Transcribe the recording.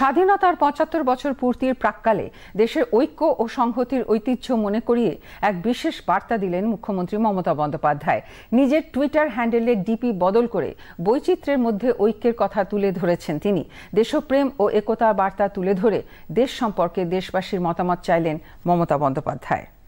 স্বাধীনতার পঁচাত্তর বছর পূর্তির প্রাককালে দেশের ঐক্য ও সংহতির ঐতিহ্য মনে করিয়ে এক বিশেষ বার্তা দিলেন মুখ্যমন্ত্রী মমতা বন্দ্যোপাধ্যায় নিজের টুইটার হ্যান্ডেলে ডিপি বদল করে বৈচিত্র্যের মধ্যে ঐক্যের কথা তুলে ধরেছেন তিনি দেশপ্রেম ও একতার বার্তা তুলে ধরে দেশ সম্পর্কে দেশবাসীর মতামত চাইলেন মমতা বন্দ্যোপাধ্যায়